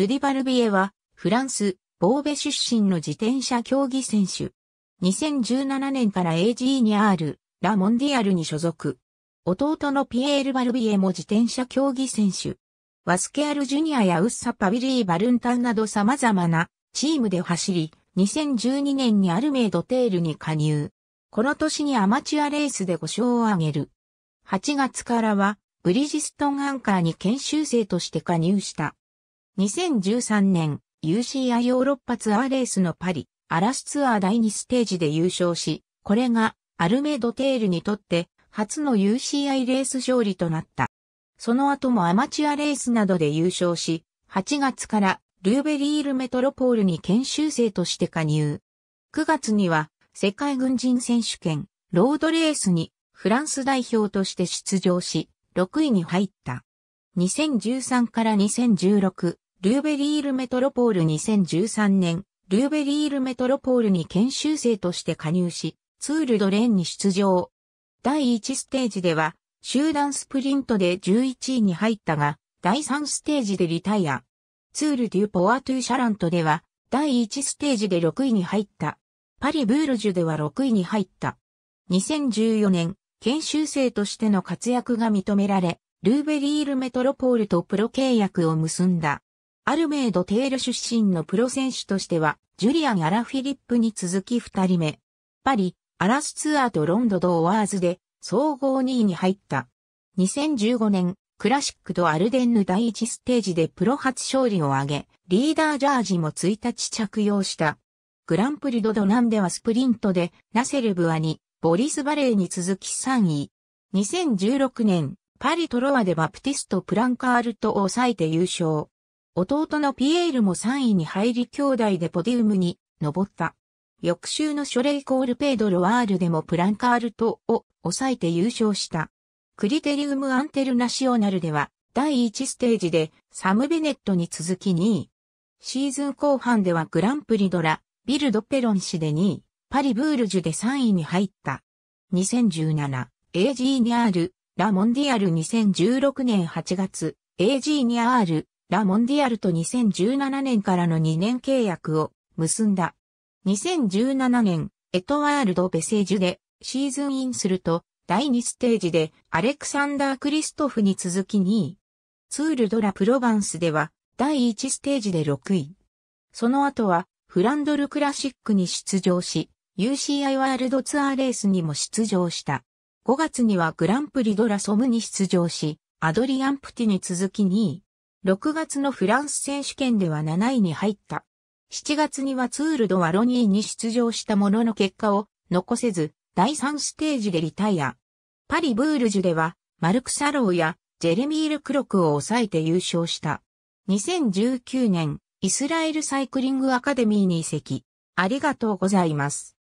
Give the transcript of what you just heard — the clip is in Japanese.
ルディバルビエは、フランス、ボーベ出身の自転車競技選手。2017年から a g にある、ラ・モンディアルに所属。弟のピエール・バルビエも自転車競技選手。ワスケアル・ジュニアやウッサ・パビリー・バルンタンなど様々なチームで走り、2012年にアルメイド・テールに加入。この年にアマチュアレースで5勝を挙げる。8月からは、ブリヂストンアンカーに研修生として加入した。2013年 UCI ヨーロッパツアーレースのパリ、アラスツアー第2ステージで優勝し、これがアルメドテールにとって初の UCI レース勝利となった。その後もアマチュアレースなどで優勝し、8月からルーベリールメトロポールに研修生として加入。9月には世界軍人選手権、ロードレースにフランス代表として出場し、6位に入った。2013から2016、ルーベリールメトロポール2013年、ルーベリールメトロポールに研修生として加入し、ツールドレーンに出場。第1ステージでは、集団スプリントで11位に入ったが、第3ステージでリタイア。ツールデュポワトゥシャラントでは、第1ステージで6位に入った。パリブールジュでは6位に入った。2014年、研修生としての活躍が認められ、ルーベリールメトロポールとプロ契約を結んだ。アルメイド・テール出身のプロ選手としては、ジュリアン・アラフィリップに続き二人目。パリ、アラスツアーとロンド・ドオワーズで、総合2位に入った。2015年、クラシックとアルデンヌ第1ステージでプロ初勝利を挙げ、リーダージャージも1日着用した。グランプリ・ド・ドナンではスプリントで、ナセル・ブアに、ボリス・バレーに続き3位。2016年、パリ・トロワでバプティスト・プランカールと抑えて優勝。弟のピエールも3位に入り兄弟でポディウムに登った。翌週のショレイコールペイドロワールでもプランカールトを抑えて優勝した。クリテリウムアンテルナシオナルでは第1ステージでサム・ベネットに続き2位。シーズン後半ではグランプリドラ、ビルド・ペロン氏で2位、パリ・ブールジュで3位に入った。2017、a g ール、ラ・モンディアル2016年8月、a g ール、ラ・モンディアルと2017年からの2年契約を結んだ。2017年、エトワールド・ベセージュでシーズンインすると、第2ステージでアレクサンダー・クリストフに続き2位。ツール・ド・ラ・プロバンスでは第1ステージで6位。その後はフランドル・クラシックに出場し、UCI ワールドツアーレースにも出場した。5月にはグランプリ・ド・ラ・ソムに出場し、アドリアンプティに続き2位。6月のフランス選手権では7位に入った。7月にはツールドワロニーに出場したものの結果を残せず、第3ステージでリタイア。パリ・ブールジュでは、マルク・サローやジェレミール・クロクを抑えて優勝した。2019年、イスラエルサイクリングアカデミーに移籍。ありがとうございます。